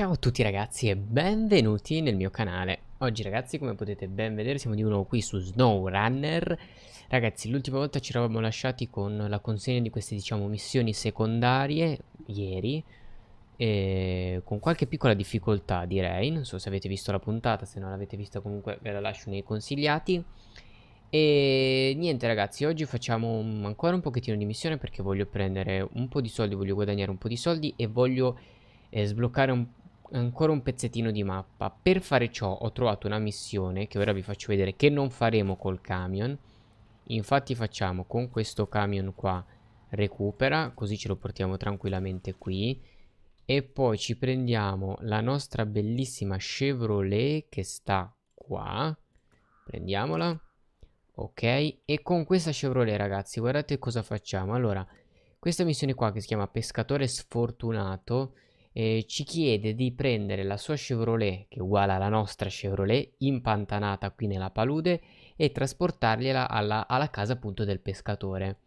Ciao a tutti ragazzi e benvenuti nel mio canale Oggi ragazzi come potete ben vedere siamo di nuovo qui su SnowRunner Ragazzi l'ultima volta ci eravamo lasciati con la consegna di queste diciamo missioni secondarie Ieri e Con qualche piccola difficoltà direi Non so se avete visto la puntata se non l'avete vista comunque ve la lascio nei consigliati e niente ragazzi, oggi facciamo ancora un pochettino di missione perché voglio prendere un po' di soldi, voglio guadagnare un po' di soldi e voglio eh, sbloccare un ancora un pezzettino di mappa. Per fare ciò ho trovato una missione che ora vi faccio vedere che non faremo col camion. Infatti facciamo con questo camion qua recupera, così ce lo portiamo tranquillamente qui. E poi ci prendiamo la nostra bellissima Chevrolet che sta qua. Prendiamola. Ok, e con questa Chevrolet ragazzi guardate cosa facciamo. Allora, questa missione qua che si chiama Pescatore Sfortunato eh, ci chiede di prendere la sua Chevrolet, che è uguale alla nostra Chevrolet, impantanata qui nella palude, e trasportargliela alla, alla casa appunto del pescatore.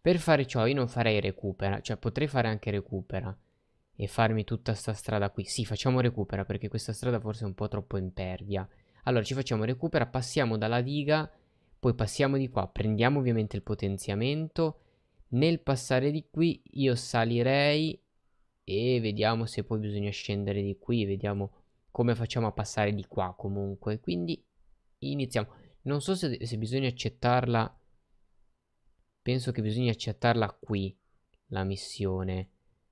Per fare ciò io non farei recupera, cioè potrei fare anche recupera e farmi tutta questa strada qui. Sì, facciamo recupera perché questa strada forse è un po' troppo impervia. Allora ci facciamo recupera, passiamo dalla diga, poi passiamo di qua, prendiamo ovviamente il potenziamento. Nel passare di qui io salirei e vediamo se poi bisogna scendere di qui, vediamo come facciamo a passare di qua comunque, quindi iniziamo. Non so se, se bisogna accettarla, penso che bisogna accettarla qui, la missione.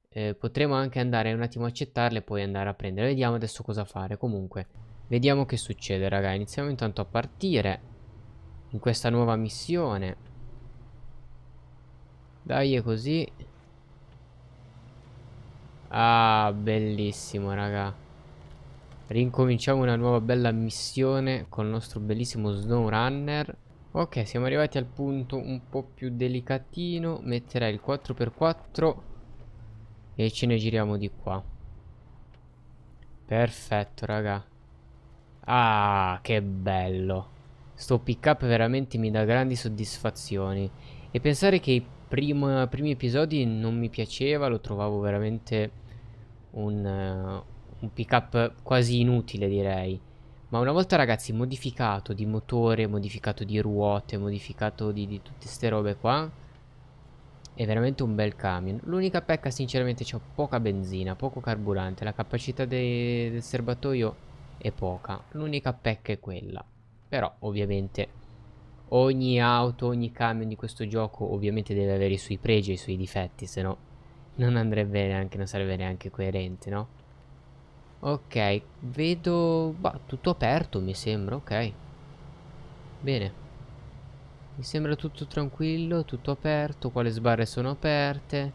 Eh, potremmo anche andare un attimo a accettarla e poi andare a prendere, vediamo adesso cosa fare comunque. Vediamo che succede raga, iniziamo intanto a partire in questa nuova missione. Dai, è così. Ah, bellissimo, raga. Rincominciamo una nuova bella missione con il nostro bellissimo SnowRunner. Ok, siamo arrivati al punto un po' più delicatino. Metterai il 4x4 e ce ne giriamo di qua. Perfetto, raga. Ah, che bello. Sto pick up veramente mi dà grandi soddisfazioni. E pensare che i primo, primi episodi non mi piaceva, lo trovavo veramente un, uh, un pick up quasi inutile direi. Ma una volta ragazzi modificato di motore, modificato di ruote, modificato di, di tutte queste robe qua, è veramente un bel camion. L'unica pecca sinceramente c'è poca benzina, poco carburante, la capacità de del serbatoio è poca. L'unica pecca è quella. Però ovviamente ogni auto, ogni camion di questo gioco ovviamente deve avere i suoi pregi e i suoi difetti, se no non andrebbe neanche, non sarebbe neanche coerente, no? Ok, vedo... Bah, tutto aperto mi sembra, ok. Bene. Mi sembra tutto tranquillo, tutto aperto, quale sbarre sono aperte.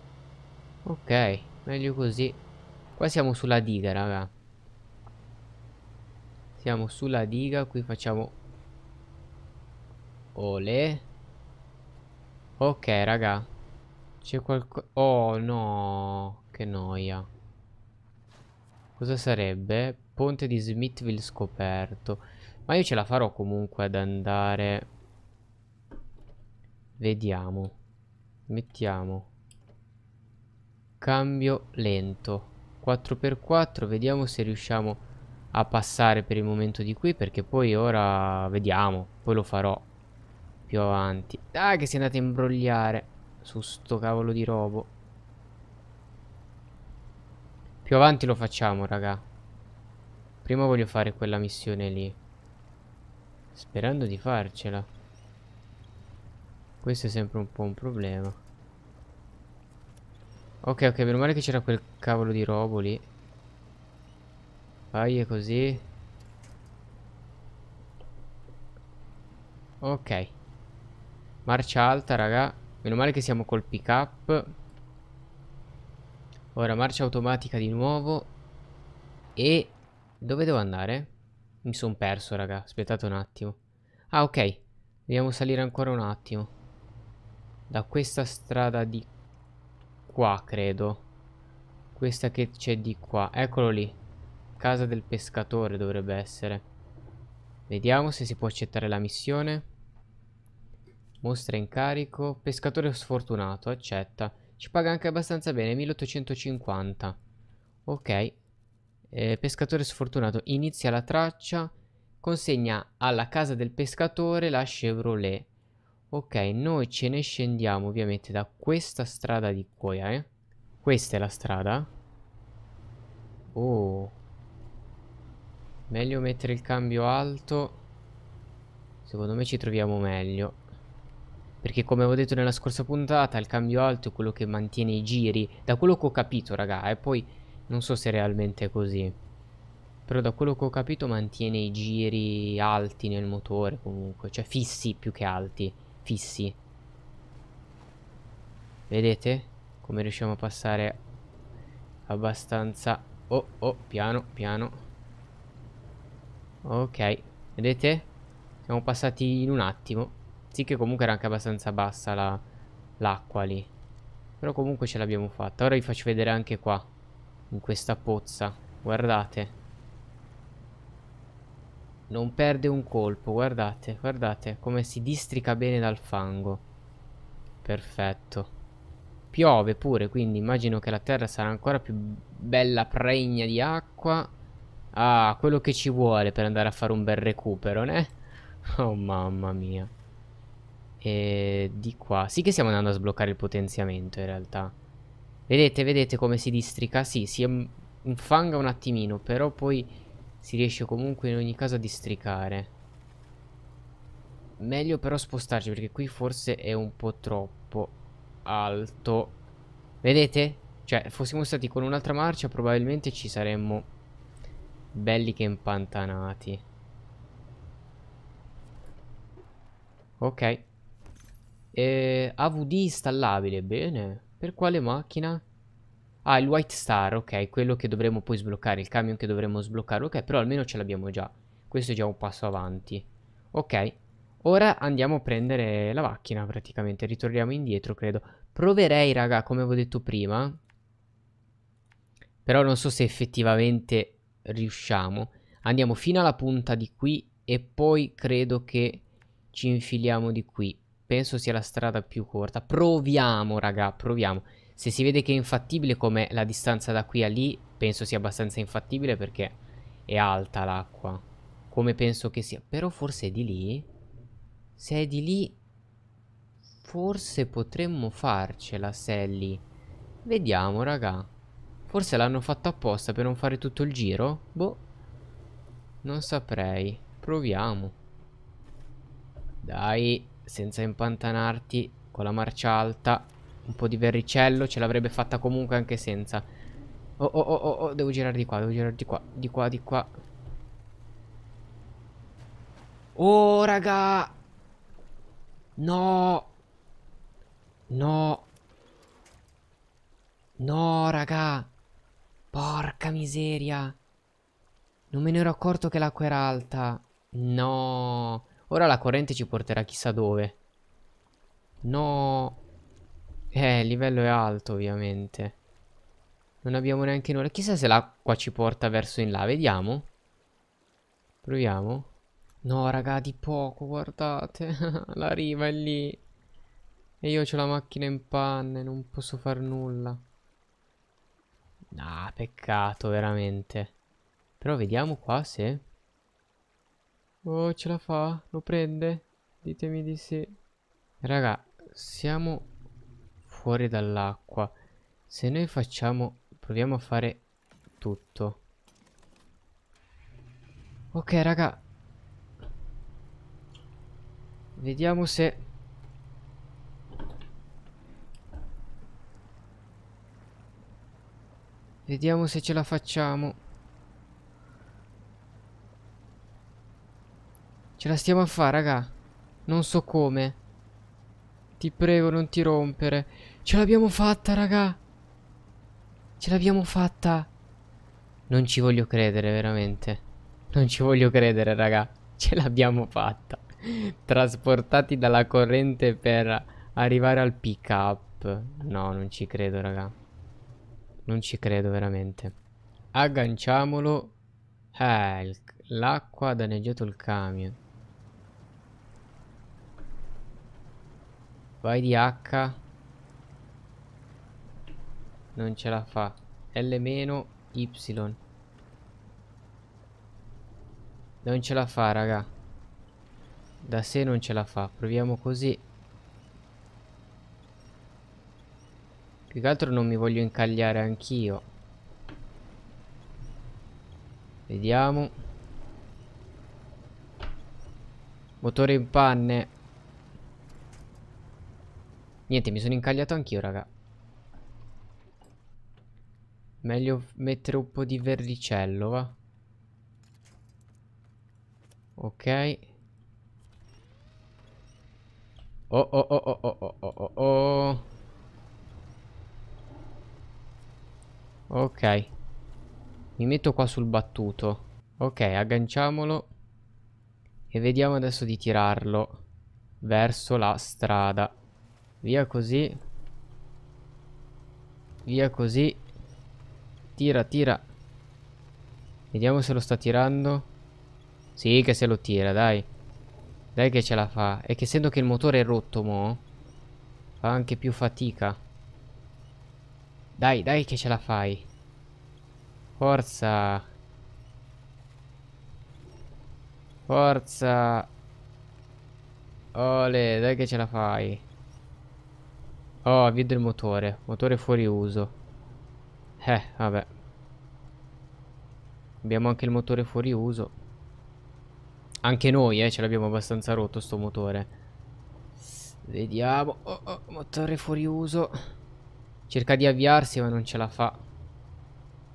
Ok, meglio così. Qua siamo sulla diga, raga. Siamo sulla diga, qui facciamo Ole. Ok, raga. C'è qualcosa... Oh, no. Che noia. Cosa sarebbe? Ponte di Smithville scoperto. Ma io ce la farò comunque ad andare... Vediamo. Mettiamo. Cambio lento. 4x4. Vediamo se riusciamo a passare per il momento di qui. Perché poi ora... Vediamo. Poi lo farò più avanti. Dai che si è andato a imbrogliare su sto cavolo di robo. Più avanti lo facciamo, raga. Prima voglio fare quella missione lì. Sperando di farcela. Questo è sempre un po' un problema. Ok, ok, meno male che c'era quel cavolo di robo lì. Vai così. Ok. Marcia alta, raga. Meno male che siamo col pick up. Ora marcia automatica di nuovo. E dove devo andare? Mi sono perso, raga. Aspettate un attimo. Ah, ok. Dobbiamo salire ancora un attimo. Da questa strada di qua, credo. Questa che c'è di qua. Eccolo lì. Casa del pescatore dovrebbe essere. Vediamo se si può accettare la missione. Mostra incarico. pescatore sfortunato, accetta. Ci paga anche abbastanza bene, 1850. Ok. Eh, pescatore sfortunato, inizia la traccia, consegna alla casa del pescatore la Chevrolet. Ok, noi ce ne scendiamo ovviamente da questa strada di cuoia, eh. Questa è la strada. Oh. Meglio mettere il cambio alto. Secondo me ci troviamo meglio. Perché come avevo detto nella scorsa puntata il cambio alto è quello che mantiene i giri. Da quello che ho capito raga e eh, poi non so se realmente è così. Però da quello che ho capito mantiene i giri alti nel motore comunque. Cioè fissi più che alti. Fissi. Vedete? Come riusciamo a passare abbastanza... Oh oh piano piano. Ok, vedete? Siamo passati in un attimo. Sì che comunque era anche abbastanza bassa l'acqua la, lì. Però comunque ce l'abbiamo fatta. Ora vi faccio vedere anche qua. In questa pozza. Guardate. Non perde un colpo. Guardate, guardate. Come si districa bene dal fango. Perfetto. Piove pure, quindi immagino che la terra sarà ancora più bella pregna di acqua. Ah, quello che ci vuole per andare a fare un bel recupero, eh? Oh mamma mia. E di qua. Sì che stiamo andando a sbloccare il potenziamento in realtà. Vedete, vedete come si districa? Sì, si infanga un attimino, però poi si riesce comunque in ogni caso a districare. Meglio però spostarci perché qui forse è un po' troppo alto. Vedete? Cioè, fossimo stati con un'altra marcia probabilmente ci saremmo belli che impantanati. Ok. Eh, AVD installabile, bene. Per quale macchina? Ah, il White Star, ok, quello che dovremmo poi sbloccare, il camion che dovremmo sbloccare, ok, però almeno ce l'abbiamo già. Questo è già un passo avanti. Ok, ora andiamo a prendere la macchina praticamente, ritorniamo indietro credo. Proverei, raga, come avevo detto prima, però non so se effettivamente riusciamo. Andiamo fino alla punta di qui e poi credo che ci infiliamo di qui penso sia la strada più corta. Proviamo, raga, proviamo. Se si vede che è infattibile come la distanza da qui a lì, penso sia abbastanza infattibile perché è alta l'acqua. Come penso che sia. Però forse è di lì. Se è di lì, forse potremmo farcela, Sally. Vediamo, raga. Forse l'hanno fatto apposta per non fare tutto il giro? Boh. Non saprei. Proviamo. Dai senza impantanarti con la marcia alta. Un po' di verricello ce l'avrebbe fatta comunque anche senza. Oh, oh, oh, oh, oh, devo girare di qua, devo girare di qua, di qua, di qua. Oh, raga! No! No! No, raga! Porca miseria! Non me ne ero accorto che l'acqua era alta. No! Ora la corrente ci porterà chissà dove. No. Eh, il livello è alto ovviamente. Non abbiamo neanche nulla. Chissà se l'acqua ci porta verso in là. Vediamo. Proviamo. No, raga, di poco, guardate. la riva è lì. E io ho la macchina in panne, non posso far nulla. Ah, peccato, veramente. Però vediamo qua se... Oh, ce la fa? Lo prende? Ditemi di sì. Raga, siamo fuori dall'acqua. Se noi facciamo... Proviamo a fare tutto. Ok, raga. Vediamo se... Vediamo se ce la facciamo. Ce la stiamo a fare, raga. Non so come. Ti prego, non ti rompere. Ce l'abbiamo fatta, raga. Ce l'abbiamo fatta. Non ci voglio credere, veramente. Non ci voglio credere, raga. Ce l'abbiamo fatta. Trasportati dalla corrente per arrivare al pick up. No, non ci credo, raga. Non ci credo, veramente. Agganciamolo. Eh, l'acqua ha danneggiato il camion. Vai di H. Non ce la fa. L Y. Non ce la fa, raga. Da sé non ce la fa. Proviamo così. Più che altro non mi voglio incagliare anch'io. Vediamo. Motore in panne. Niente, mi sono incagliato anch'io, raga. Meglio mettere un po' di verricello, va. Ok. Oh, oh oh oh oh oh oh oh oh. Ok. Mi metto qua sul battuto. Ok, agganciamolo. E vediamo adesso di tirarlo verso la strada. Via così. Via così. Tira, tira. Vediamo se lo sta tirando. Sì, che se lo tira, dai. Dai che ce la fa. E che essendo che il motore è rotto, mo, fa anche più fatica. Dai, dai che ce la fai. Forza. Forza. Ole, dai che ce la fai. Oh, avvio del motore. Motore fuori uso. Eh, vabbè. Abbiamo anche il motore fuori uso. Anche noi, eh, ce l'abbiamo abbastanza rotto sto motore. Vediamo. Oh, oh, motore fuori uso. Cerca di avviarsi, ma non ce la fa.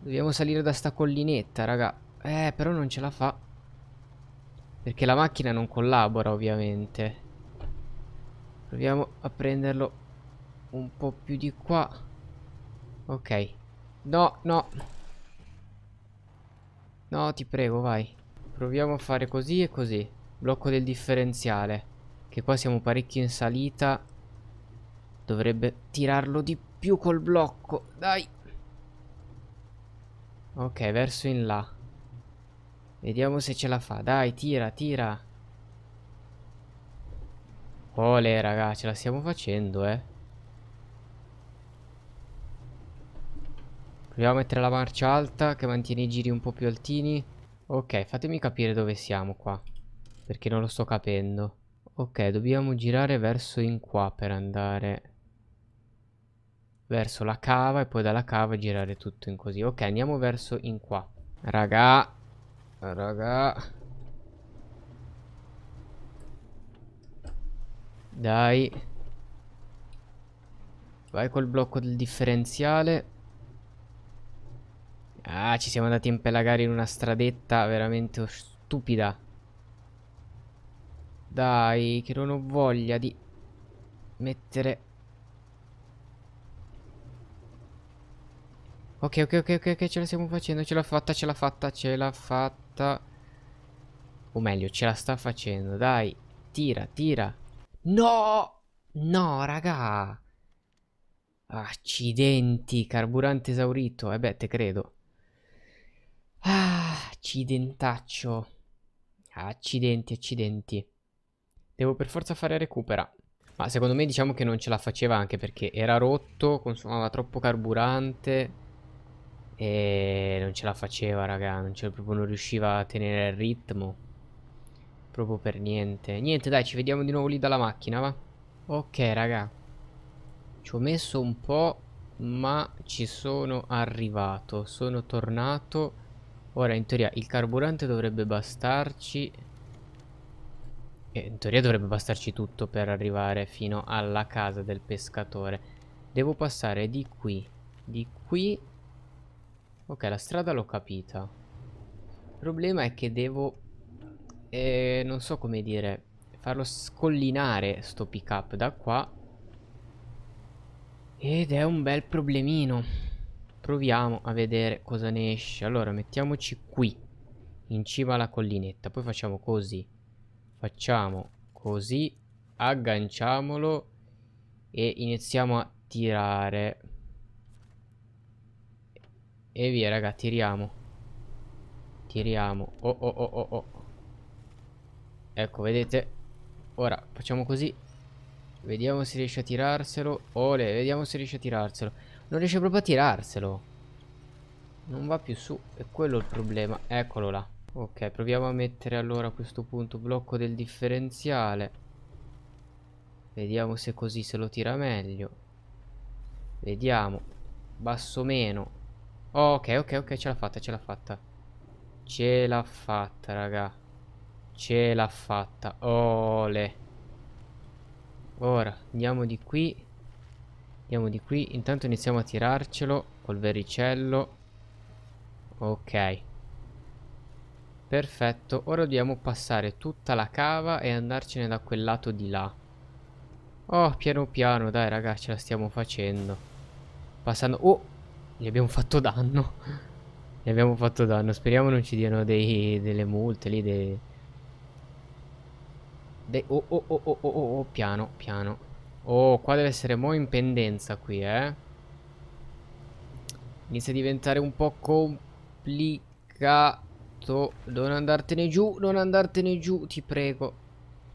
Dobbiamo salire da sta collinetta, raga. Eh, però non ce la fa. Perché la macchina non collabora, ovviamente. Proviamo a prenderlo un po' più di qua ok no no no ti prego vai proviamo a fare così e così blocco del differenziale che qua siamo parecchio in salita dovrebbe tirarlo di più col blocco dai ok verso in là vediamo se ce la fa dai tira tira Olè raga ce la stiamo facendo eh Proviamo a mettere la marcia alta che mantiene i giri un po' più altini. Ok, fatemi capire dove siamo qua. Perché non lo sto capendo. Ok, dobbiamo girare verso in qua per andare verso la cava e poi dalla cava girare tutto in così. Ok, andiamo verso in qua. Raga, raga. Dai. Vai col blocco del differenziale. Ah, ci siamo andati a impelagare in una stradetta veramente stupida. Dai, che non ho voglia di mettere... Ok, ok, ok, ok, okay ce la stiamo facendo, ce l'ha fatta, ce l'ha fatta, ce l'ha fatta. O meglio, ce la sta facendo, dai. Tira, tira. No! No, raga! Accidenti, carburante esaurito. E eh beh, te credo. Ah, accidentaccio. Accidenti, accidenti. Devo per forza fare recupera. Ma secondo me diciamo che non ce la faceva anche perché era rotto, consumava troppo carburante e non ce la faceva, raga, non ce la, proprio non riusciva a tenere il ritmo. Proprio per niente. Niente, dai, ci vediamo di nuovo lì dalla macchina, va? Ok, raga. Ci ho messo un po', ma ci sono arrivato. Sono tornato Ora in teoria il carburante dovrebbe bastarci e eh, in teoria dovrebbe bastarci tutto per arrivare fino alla casa del pescatore Devo passare di qui Di qui Ok la strada l'ho capita Il problema è che devo eh, Non so come dire Farlo scollinare sto pick up da qua Ed è un bel problemino Proviamo a vedere cosa ne esce. Allora, mettiamoci qui. In cima alla collinetta. Poi facciamo così. Facciamo così. Agganciamolo. E iniziamo a tirare. E via, raga, tiriamo. Tiriamo. Oh, oh, oh, oh, oh. Ecco, vedete? Ora, facciamo così. Vediamo se riesce a tirarselo. Ole, vediamo se riesce a tirarselo. Non riesce proprio a tirarselo. Non va più su. E quello è il problema. Eccolo là. Ok, proviamo a mettere allora a questo punto blocco del differenziale. Vediamo se così se lo tira meglio. Vediamo. Basso meno. Oh, ok, ok, ok, ce l'ha fatta, ce l'ha fatta. Ce l'ha fatta, raga. Ce l'ha fatta. Ole. Ora, andiamo di qui. Andiamo di qui. Intanto iniziamo a tirarcelo col vericello. Ok. Perfetto. Ora dobbiamo passare tutta la cava e andarcene da quel lato di là. Oh, piano piano. Dai, raga, ce la stiamo facendo. Passando... Oh! Gli abbiamo fatto danno. Gli abbiamo fatto danno. Speriamo non ci diano dei, delle multe lì, dei... dei... Oh, oh, oh, oh, oh, oh, oh, piano, piano. Oh, qua deve essere mo' in pendenza qui, eh. Inizia a diventare un po' complicato. Non andartene giù, non andartene giù, ti prego.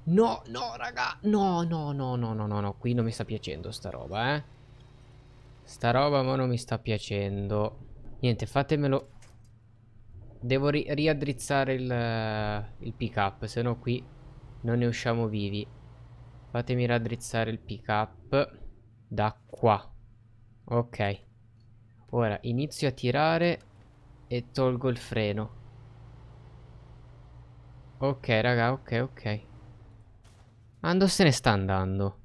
No, no, raga. No, no, no, no, no, no, no. Qui non mi sta piacendo sta roba, eh. Sta roba ma non mi sta piacendo. Niente, fatemelo. Devo ri riaddrizzare il, il pick up, se no qui non ne usciamo vivi. Fatemi raddrizzare il pick up da qua. Ok. Ora inizio a tirare e tolgo il freno. Ok, raga, ok, ok. Ando se ne sta andando.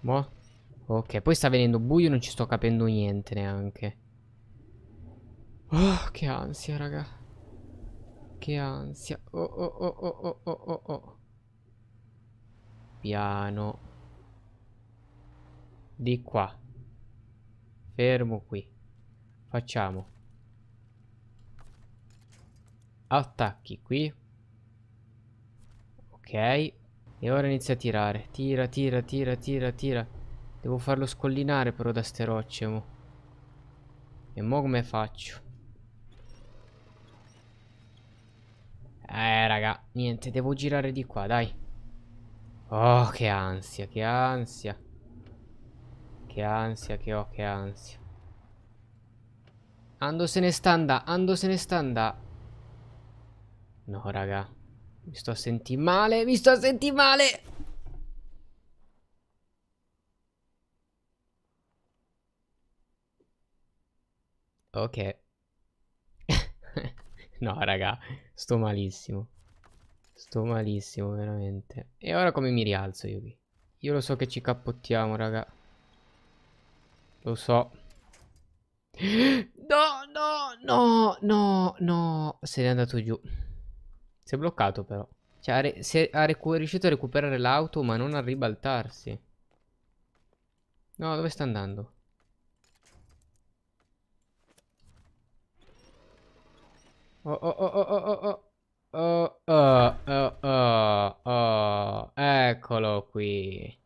Boh. Ok, poi sta venendo buio, non ci sto capendo niente neanche. Oh, che ansia, raga. Che ansia. Oh, oh, oh, oh, oh, oh, oh. oh piano di qua fermo qui facciamo attacchi qui ok e ora inizia a tirare tira tira tira tira tira devo farlo scollinare però da ste rocce mo. e mo come faccio eh raga niente devo girare di qua dai Oh, che ansia, che ansia. Che ansia che ho, che ansia. Ando se ne sta andà, ando se ne sta andà. No, raga. Mi sto a sentire male, mi sto a sentire male. Ok. no, raga, sto malissimo. Sto malissimo, veramente. E ora come mi rialzo io qui? Io lo so che ci cappottiamo, raga. Lo so. No, no, no, no, no. Se n'è andato giù. Si è bloccato però. Cioè, ha è riuscito a recuperare l'auto, ma non a ribaltarsi. No, dove sta andando? Oh, oh, oh, oh, oh, oh. Oh, oh, oh, oh, oh, eccolo qui.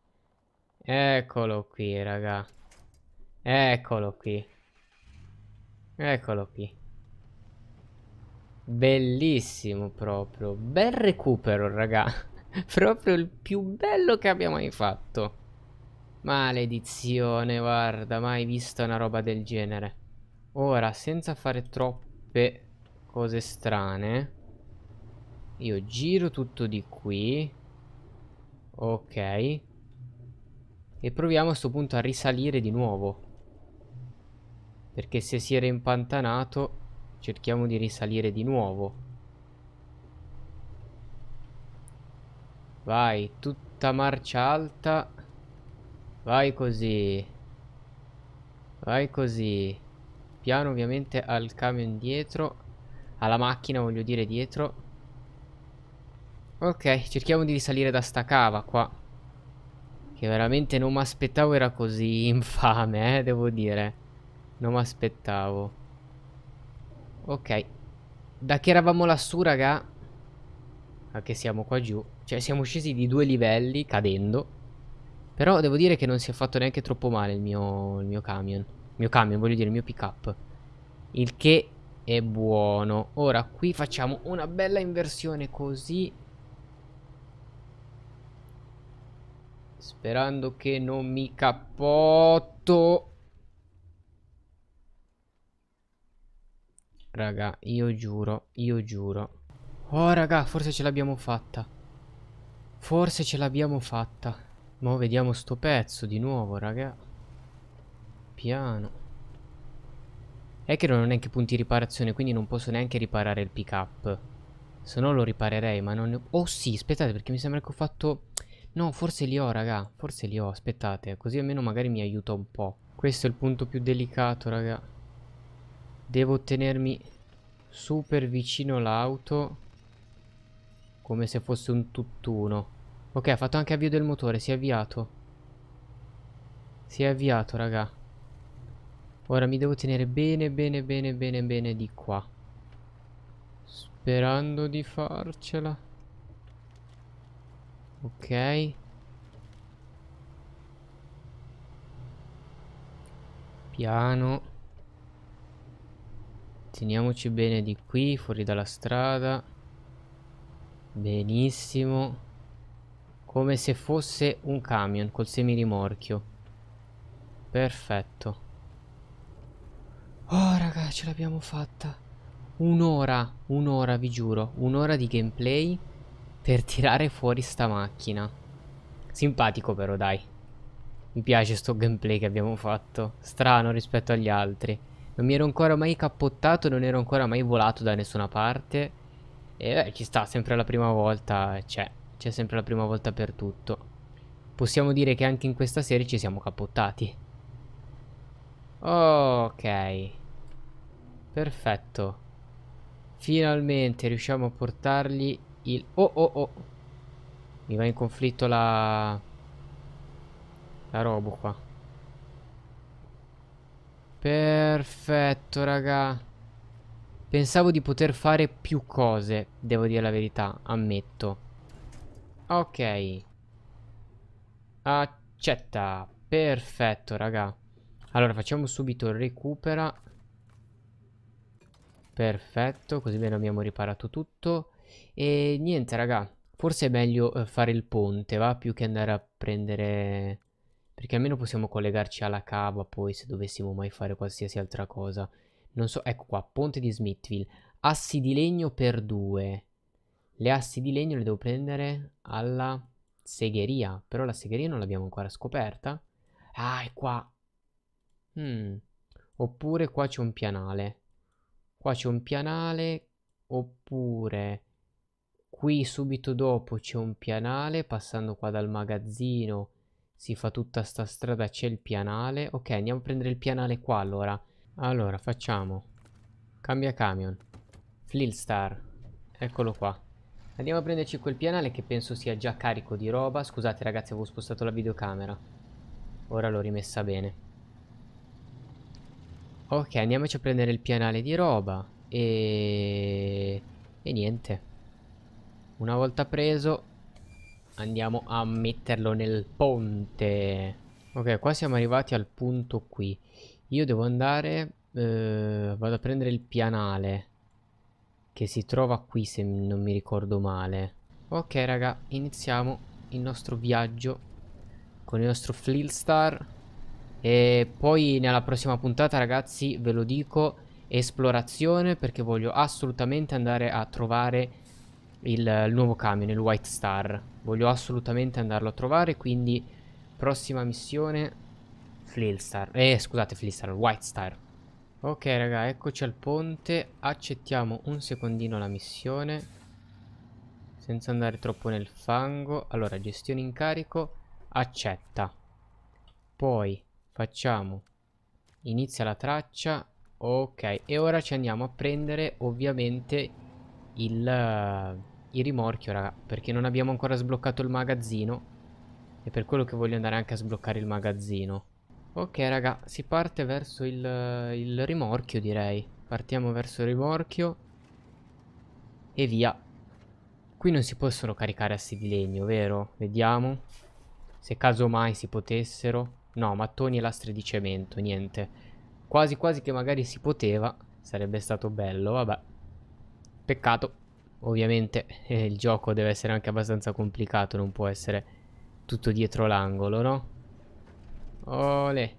Eccolo qui, raga. Eccolo qui. Eccolo qui. Bellissimo proprio. Bel recupero, raga. proprio il più bello che abbia mai fatto. Maledizione, guarda, mai visto una roba del genere. Ora, senza fare troppe cose strane... Io giro tutto di qui. Ok. E proviamo a sto punto a risalire di nuovo. Perché se si era impantanato, cerchiamo di risalire di nuovo. Vai, tutta marcia alta. Vai così. Vai così. Piano ovviamente al camion dietro. Alla macchina voglio dire dietro. Ok, cerchiamo di risalire da sta cava qua. Che veramente non mi aspettavo era così infame, eh, devo dire. Non mi aspettavo. Ok. Da che eravamo lassù, raga? A che siamo qua giù. Cioè, siamo scesi di due livelli, cadendo. Però devo dire che non si è fatto neanche troppo male il mio, il mio camion. Il mio camion, voglio dire, il mio pick-up. Il che è buono. Ora, qui facciamo una bella inversione così... Sperando che non mi cappotto. Raga, io giuro, io giuro. Oh, raga, forse ce l'abbiamo fatta. Forse ce l'abbiamo fatta. Mo' vediamo sto pezzo di nuovo, raga. Piano. È che non ho neanche punti di riparazione, quindi non posso neanche riparare il pick up. Se no lo riparerei, ma non... Ne... Oh sì, aspettate, perché mi sembra che ho fatto... No, forse li ho, raga. Forse li ho, aspettate. Così almeno magari mi aiuta un po'. Questo è il punto più delicato, raga. Devo tenermi super vicino l'auto. Come se fosse un tutt'uno. Ok, ha fatto anche avvio del motore. Si è avviato. Si è avviato, raga. Ora mi devo tenere bene, bene, bene, bene, bene di qua. Sperando di farcela. Ok. Piano. Teniamoci bene di qui, fuori dalla strada. Benissimo. Come se fosse un camion col semirimorchio. Perfetto. Oh raga, ce l'abbiamo fatta. Un'ora, un'ora vi giuro, un'ora di gameplay per tirare fuori sta macchina. Simpatico però, dai. Mi piace sto gameplay che abbiamo fatto. Strano rispetto agli altri. Non mi ero ancora mai cappottato, non ero ancora mai volato da nessuna parte. E beh, ci sta, sempre la prima volta eh, c'è. C'è sempre la prima volta per tutto. Possiamo dire che anche in questa serie ci siamo cappottati. Ok. Perfetto. Finalmente riusciamo a portarli il... Oh oh oh. Mi va in conflitto la... La robo qua. Perfetto, raga. Pensavo di poter fare più cose, devo dire la verità, ammetto. Ok. Accetta. Perfetto, raga. Allora, facciamo subito il recupera. Perfetto, così bene abbiamo riparato tutto. E niente, raga. Forse è meglio eh, fare il ponte, va? Più che andare a prendere... Perché almeno possiamo collegarci alla cava poi se dovessimo mai fare qualsiasi altra cosa. Non so, ecco qua, ponte di Smithville. Assi di legno per due. Le assi di legno le devo prendere alla segheria. Però la segheria non l'abbiamo ancora scoperta. Ah, è qua. Mm. Oppure qua c'è un pianale. Qua c'è un pianale. Oppure qui subito dopo c'è un pianale passando qua dal magazzino si fa tutta sta strada c'è il pianale ok andiamo a prendere il pianale qua allora allora facciamo cambia camion Flilstar eccolo qua andiamo a prenderci quel pianale che penso sia già carico di roba scusate ragazzi avevo spostato la videocamera ora l'ho rimessa bene ok andiamoci a prendere il pianale di roba e e niente una volta preso andiamo a metterlo nel ponte. Ok, qua siamo arrivati al punto qui. Io devo andare... Eh, vado a prendere il pianale. Che si trova qui se non mi ricordo male. Ok raga, iniziamo il nostro viaggio con il nostro Flilstar. E poi nella prossima puntata ragazzi ve lo dico esplorazione perché voglio assolutamente andare a trovare il, il nuovo camion, il White Star. Voglio assolutamente andarlo a trovare, quindi prossima missione Flilstar. Eh, scusate, Flilstar, White Star. Ok, raga, eccoci al ponte. Accettiamo un secondino la missione. Senza andare troppo nel fango. Allora, gestione incarico. Accetta. Poi facciamo. Inizia la traccia. Ok, e ora ci andiamo a prendere, ovviamente, il, eh, il rimorchio, raga, perché non abbiamo ancora sbloccato il magazzino. E per quello che voglio andare anche a sbloccare il magazzino. Ok, raga, si parte verso il, il rimorchio, direi. Partiamo verso il rimorchio. E via. Qui non si possono caricare assi di legno, vero? Vediamo. Se caso mai si potessero. No, mattoni e lastre di cemento, niente. Quasi quasi che magari si poteva. Sarebbe stato bello, vabbè. Peccato, ovviamente eh, il gioco deve essere anche abbastanza complicato, non può essere tutto dietro l'angolo, no? Ole.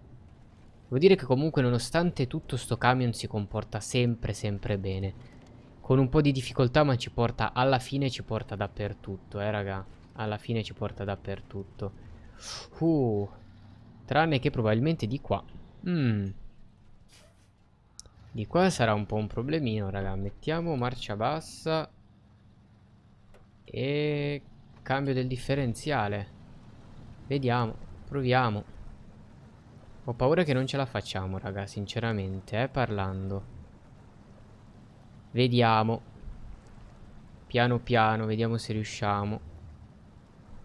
Devo dire che comunque nonostante tutto sto camion si comporta sempre sempre bene. Con un po' di difficoltà ma ci porta, alla fine ci porta dappertutto, eh raga. Alla fine ci porta dappertutto. Uh, tranne che probabilmente di qua. Mmm. Di qua sarà un po' un problemino, raga. Mettiamo marcia bassa e cambio del differenziale. Vediamo, proviamo. Ho paura che non ce la facciamo, raga, sinceramente, eh, parlando. Vediamo. Piano piano, vediamo se riusciamo.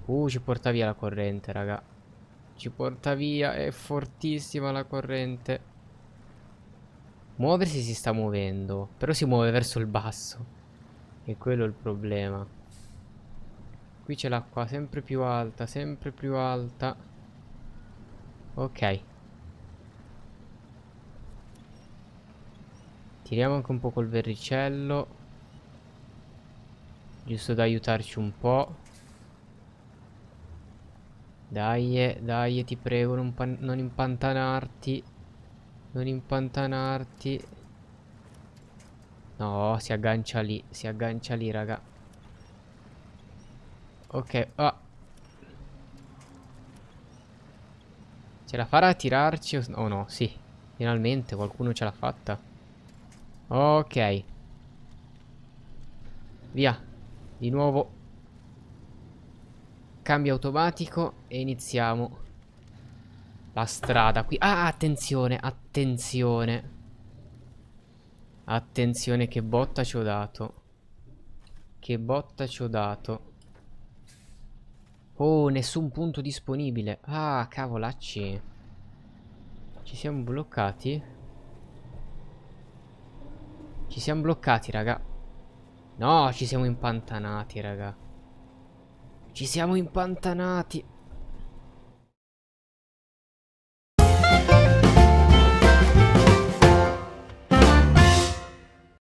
Uh, ci porta via la corrente, raga. Ci porta via, è fortissima la corrente. Muoversi si sta muovendo, però si muove verso il basso. E quello è il problema. Qui c'è l'acqua sempre più alta, sempre più alta. Ok. Tiriamo anche un po' col verricello. Giusto da aiutarci un po'. Dai, eh, dai, eh, ti prego, non, non impantanarti. Non impantanarti No, si aggancia lì Si aggancia lì, raga Ok, ah Ce la farà a tirarci o oh, no? Sì, finalmente qualcuno ce l'ha fatta Ok Via Di nuovo Cambio automatico E iniziamo la strada qui. Ah, attenzione, attenzione. Attenzione che botta ci ho dato. Che botta ci ho dato. Oh, nessun punto disponibile. Ah, cavolacci. Ci siamo bloccati? Ci siamo bloccati, raga. No, ci siamo impantanati, raga. Ci siamo impantanati.